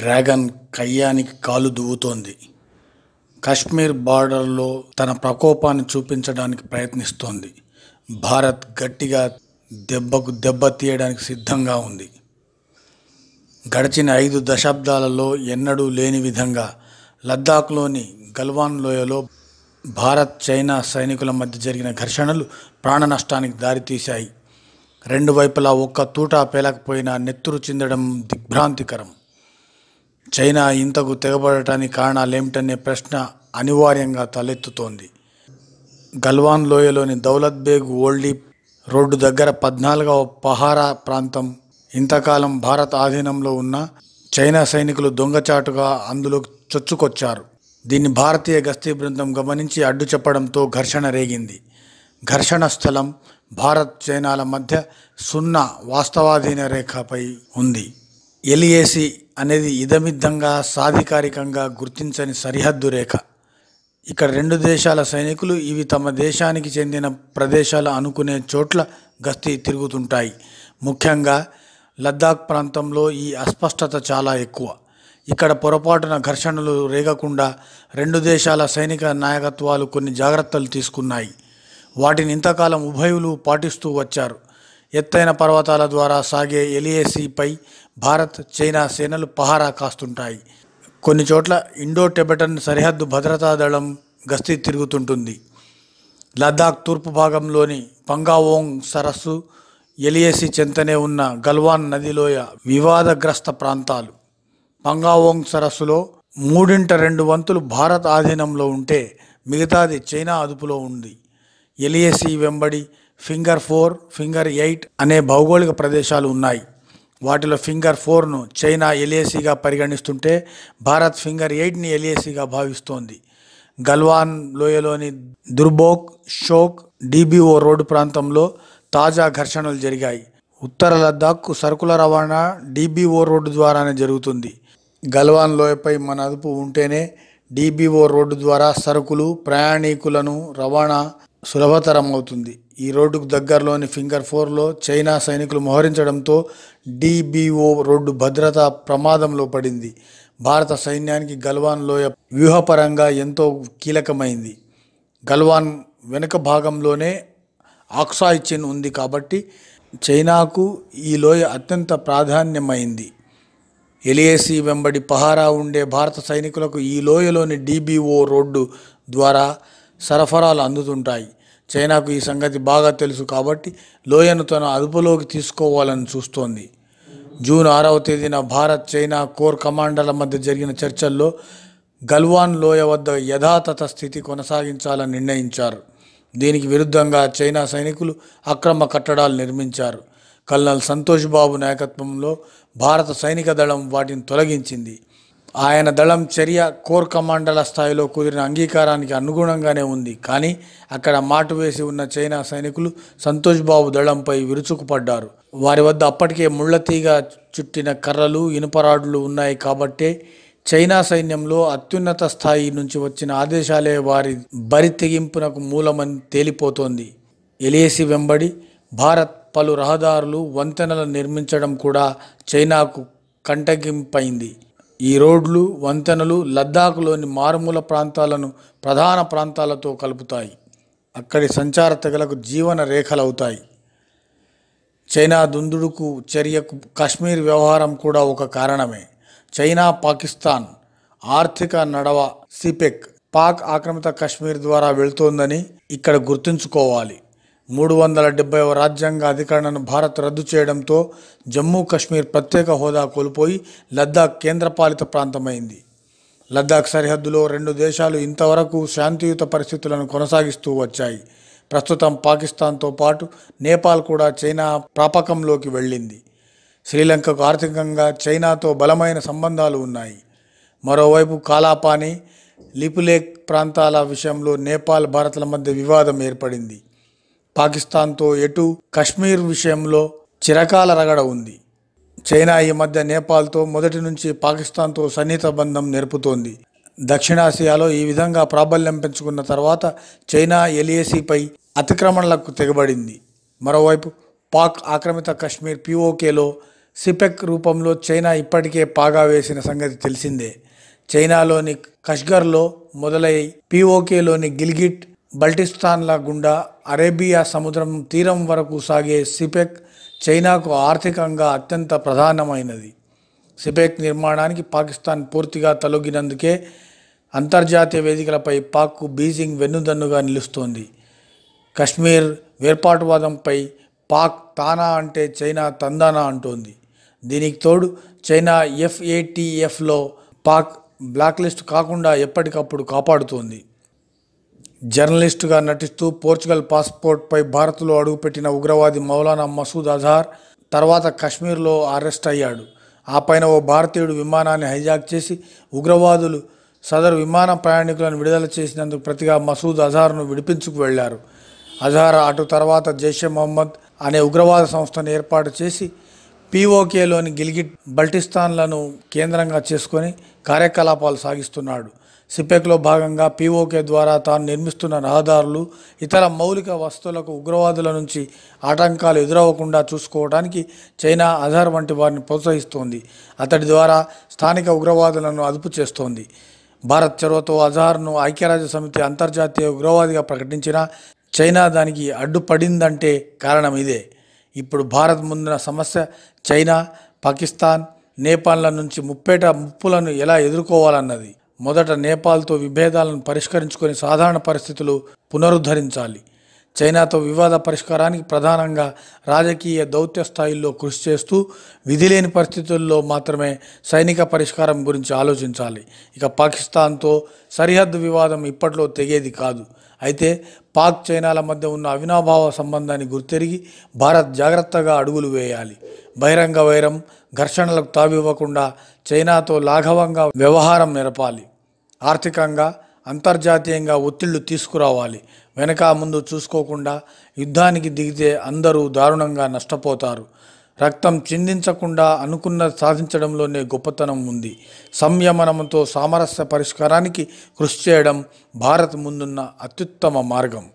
dragon కయ్యానికి కాలు దువ్వుతోంది కాశ్మీర్ బార్డర్లో తన ప్రకోపాన్ని చూపించడానికి ప్రయత్నిస్తోంది భారత్ గట్టిగా దెబ్బకు దెబ్బ తీయడానికి సిద్ధంగా ఉంది గడిచిన ఐదు దశాబ్దాలలో ఎన్నడూ లేని విధంగా లద్దాఖ్లోని గల్వాన్ లోయలో భారత్ చైనా సైనికుల మధ్య జరిగిన ఘర్షణలు ప్రాణ నష్టానికి దారితీశాయి రెండు వైపులా ఒక్క తూటా పేలకపోయినా నెత్తురు చిందడం దిగ్భ్రాంతికరం చైనా ఇంతకు తెగబడటానికి కారణాలు ఏమిటనే ప్రశ్న అనివార్యంగా తలెత్తుతోంది గల్వాన్ లోయలోని దౌలత్ బేగ్ ఓల్డీ రోడ్డు దగ్గర పద్నాలుగవ పహారా ప్రాంతం ఇంతకాలం భారత్ ఆధీనంలో ఉన్న చైనా సైనికులు దొంగచాటుగా అందులో చొచ్చుకొచ్చారు దీన్ని భారతీయ గస్తీ బృందం గమనించి అడ్డు చెప్పడంతో ఘర్షణ రేగింది ఘర్షణ స్థలం భారత్ చైనాల మధ్య సున్నా వాస్తవాధీన రేఖపై ఉంది ఎలిఏసి అనేది ఇదమిద్దంగా సాధికారికంగా గుర్తించని సరిహద్దు రేఖ ఇక్కడ రెండు దేశాల సైనికులు ఇవి తమ దేశానికి చెందిన ప్రదేశాలు అనుకునే చోట్ల గస్తీ తిరుగుతుంటాయి ముఖ్యంగా లద్దాఖ్ ప్రాంతంలో ఈ అస్పష్టత చాలా ఎక్కువ ఇక్కడ పొరపాటున ఘర్షణలు రేగకుండా రెండు దేశాల సైనిక నాయకత్వాలు కొన్ని జాగ్రత్తలు తీసుకున్నాయి వాటిని ఇంతకాలం ఉభయులు పాటిస్తూ వచ్చారు ఎత్తైన పర్వతాల ద్వారా సాగే ఎలిఏసీపై భారత్ చైనా సేనలు పహారా కాస్తుంటాయి కొన్ని చోట్ల ఇండో టెబటన్ సరిహద్దు భద్రతా దళం గస్తీ తిరుగుతుంటుంది లద్దాఖ్ తూర్పు భాగంలోని పంగావోంగ్ సరస్సు ఎలియసి చెంతనే ఉన్న గల్వాన్ నదిలోయ వివాదగ్రస్త ప్రాంతాలు పంగావోంగ్ సరస్సులో మూడింట రెండు వంతులు భారత్ ఆధీనంలో ఉంటే మిగతాది చైనా అదుపులో ఉంది ఎలియసి వెంబడి ఫింగర్ ఫోర్ ఫింగర్ ఎయిట్ అనే భౌగోళిక ప్రదేశాలు ఉన్నాయి వాటిలో ఫింగర్ ఫోర్ను చైనా ఎల్ఏసీగా పరిగణిస్తుంటే భారత్ ఫింగర్ ఎయిట్ని ఎల్ఏసీగా భావిస్తోంది గల్వాన్ లోయలోని దుర్బోక్ షోక్ డీబీఓ రోడ్డు ప్రాంతంలో తాజా ఘర్షణలు జరిగాయి ఉత్తర లద్దాఖ్కు సరుకుల రవాణా డీబీఓ రోడ్డు ద్వారానే జరుగుతుంది గల్వాన్ లోయపై మన అదుపు ఉంటేనే డీబీఓ రోడ్డు ద్వారా సరుకులు ప్రయాణికులను రవాణా సులభతరం అవుతుంది ఈ రోడ్డుకు దగ్గరలోని ఫింగర్ ఫోర్లో చైనా సైనికులు మోహరించడంతో డిబిఓ రోడ్డు భద్రతా ప్రమాదంలో పడింది భారత సైన్యానికి గల్వాన్ లోయ వ్యూహపరంగా ఎంతో కీలకమైంది గల్వాన్ వెనుక భాగంలోనే ఆక్సాయ్ చిన్ ఉంది కాబట్టి చైనాకు ఈ లోయ అత్యంత ప్రాధాన్యమైంది ఎలియేసి వెంబడి పహారా ఉండే భారత సైనికులకు ఈ లోయలోని డిబిఓ రోడ్డు ద్వారా సరఫరాలు అందుతుంటాయి చైనాకు ఈ సంగతి బాగా తెలుసు కాబట్టి లోయను తన అదుపులోకి తీసుకోవాలని చూస్తోంది జూన్ ఆరవ తేదీన భారత్ చైనా కోర్ కమాండర్ల మధ్య జరిగిన చర్చల్లో గల్వాన్ లోయ వద్ద యథాతథ స్థితి కొనసాగించాలని నిర్ణయించారు దీనికి విరుద్ధంగా చైనా సైనికులు అక్రమ కట్టడాలు నిర్మించారు కల్నల్ సంతోష్ బాబు నాయకత్వంలో భారత సైనిక దళం వాటిని తొలగించింది ఆయన దళం చర్య కోర్ కమాండర్ల స్థాయిలో కుదిరిన అంగీకారానికి అనుగుణంగానే ఉంది కానీ అక్కడ మాటు వేసి ఉన్న చైనా సైనికులు సంతోష్ బాబు దళంపై విరుచుకుపడ్డారు వారి వద్ద అప్పటికే ముళ్ళతీగ చుట్టిన కర్రలు ఇనుపరాడులు ఉన్నాయి కాబట్టే చైనా సైన్యంలో అత్యున్నత స్థాయి నుంచి వచ్చిన ఆదేశాలే వారి బరి తెగింపునకు మూలమని తేలిపోతోంది ఎలియసి వెంబడి భారత్ పలు రహదారులు వంతెనలు నిర్మించడం కూడా చైనాకు కంటగింపైంది ఈ రోడ్లు వంతెనలు లద్దాఖ్లోని మారుమూల ప్రాంతాలను ప్రధాన ప్రాంతాలతో కలుపుతాయి అక్కడి సంచార తెగలకు జీవన రేఖలవుతాయి చైనా దుందుడుకు చర్యకు కాశ్మీర్ వ్యవహారం కూడా ఒక కారణమే చైనా పాకిస్తాన్ ఆర్థిక నడవ సిపెక్ పాక్ ఆక్రమిత కాశ్మీర్ ద్వారా వెళ్తోందని ఇక్కడ గుర్తుంచుకోవాలి మూడు వందల డెబ్బై రాజ్యాంగ అధికరణను భారత్ రద్దు చేయడంతో జమ్మూ కశ్మీర్ ప్రత్యేక హోదా కోల్పోయి లద్దాఖ్ కేంద్రపాలిత ప్రాంతమైంది లద్దాఖ్ సరిహద్దులో రెండు దేశాలు ఇంతవరకు శాంతియుత పరిస్థితులను కొనసాగిస్తూ వచ్చాయి ప్రస్తుతం పాకిస్తాన్తో పాటు నేపాల్ కూడా చైనా ప్రాపకంలోకి వెళ్ళింది శ్రీలంకకు ఆర్థికంగా చైనాతో బలమైన సంబంధాలు ఉన్నాయి మరోవైపు కాలాపాని లిపులేక్ ప్రాంతాల విషయంలో నేపాల్ భారత్ల మధ్య వివాదం ఏర్పడింది పాకిస్తాన్తో ఎటు కశ్మీర్ విషయంలో చిరకాల రగడ ఉంది చైనా ఈ మధ్య నేపాల్తో మొదటి నుంచి పాకిస్తాన్తో సన్నిహిత బంధం నేర్పుతోంది దక్షిణాసియాలో ఈ విధంగా ప్రాబల్యం పెంచుకున్న తర్వాత చైనా ఎలిఏసీపై అతిక్రమణలకు తెగబడింది మరోవైపు పాక్ ఆక్రమిత కశ్మీర్ పిఓకేలో సిపెక్ రూపంలో చైనా ఇప్పటికే పాగా వేసిన సంగతి తెలిసిందే చైనాలోని కష్గర్లో మొదలై పిఓకేలోని గిల్గిట్ బల్టిస్తాన్ల గుండా అరేబియా సముద్రం తీరం వరకు సాగే సిపెక్ చైనాకు ఆర్థికంగా అత్యంత ప్రధానమైనది సిపెక్ నిర్మాణానికి పాకిస్తాన్ పూర్తిగా తొలగినందుకే అంతర్జాతీయ వేదికలపై పాక్కు బీజింగ్ వెన్నుదన్నుగా నిలుస్తోంది కశ్మీర్ వేర్పాటువాదంపై పాక్ తానా అంటే చైనా తందానా అంటోంది దీనికి తోడు చైనా ఎఫ్ఏటిఎఫ్లో పాక్ బ్లాక్లిస్ట్ కాకుండా ఎప్పటికప్పుడు కాపాడుతోంది జర్నలిస్టుగా నటిస్తూ పోర్చుగల్ పాస్పోర్ట్పై భారత్లో అడుగుపెట్టిన ఉగ్రవాది మౌలానా మసూద్ అజహార్ తర్వాత కశ్మీర్లో అరెస్ట్ అయ్యాడు ఆ పైన ఓ భారతీయుడు విమానాన్ని హైజాక్ చేసి ఉగ్రవాదులు సదరు విమాన ప్రయాణికులను విడుదల చేసినందుకు ప్రతిగా మసూద్ అజహార్ను విడిపించుకు వెళ్లారు అజహార్ అటు తర్వాత జైషే మొహమ్మద్ అనే ఉగ్రవాద సంస్థను ఏర్పాటు చేసి పీఓకేలోని గిల్గిట్ బల్టిస్తాన్లను కేంద్రంగా చేసుకొని కార్యకలాపాలు సాగిస్తున్నాడు సిపెక్లో భాగంగా పీఓకే ద్వారా తాను నిర్మిస్తున్న రహదారులు ఇతర మౌలిక వస్తువులకు ఉగ్రవాదుల నుంచి ఆటంకాలు ఎదురవ్వకుండా చూసుకోవడానికి చైనా ఆధార్ వంటి వారిని ప్రోత్సహిస్తోంది అతడి ద్వారా స్థానిక ఉగ్రవాదులను అదుపు చేస్తోంది భారత్ చొరవతో అజార్ను ఐక్యరాజ్య సమితి అంతర్జాతీయ ఉగ్రవాదిగా ప్రకటించిన చైనా దానికి అడ్డుపడిందంటే కారణం ఇదే ఇప్పుడు భారత్ ముందున సమస్య చైనా పాకిస్తాన్ నేపాల్ల నుంచి ముప్పేట ముప్పులను ఎలా ఎదుర్కోవాలన్నది మొదట నేపాల్తో విభేదాలను పరిష్కరించుకొని సాధారణ పరిస్థితులు పునరుద్ధరించాలి చైనాతో వివాద పరిష్కారానికి ప్రధానంగా రాజకీయ దౌత్య స్థాయిల్లో కృషి చేస్తూ విధిలేని పరిస్థితుల్లో మాత్రమే సైనిక పరిష్కారం గురించి ఆలోచించాలి ఇక పాకిస్తాన్తో సరిహద్దు వివాదం ఇప్పట్లో తెగేది కాదు అయితే పాక్ చైనాల మధ్య ఉన్న అవినాభావ సంబంధాన్ని గుర్తెరిగి భారత్ జాగ్రత్తగా అడుగులు వేయాలి బహిరంగ వైరం ఘర్షణలకు తావివ్వకుండా చైనాతో లాఘవంగా వ్యవహారం నెరపాలి ఆర్థికంగా అంతర్జాతీయంగా ఒత్తిళ్లు తీసుకురావాలి వెనక ముందు చూసుకోకుండా యుద్ధానికి దిగితే అందరూ దారుణంగా నష్టపోతారు రక్తం చిందించకుండా అనుకున్న సాధించడంలోనే గొప్పతనం ఉంది సంయమనంతో సామరస్య పరిష్కారానికి కృషి చేయడం భారత్ ముందున్న అత్యుత్తమ మార్గం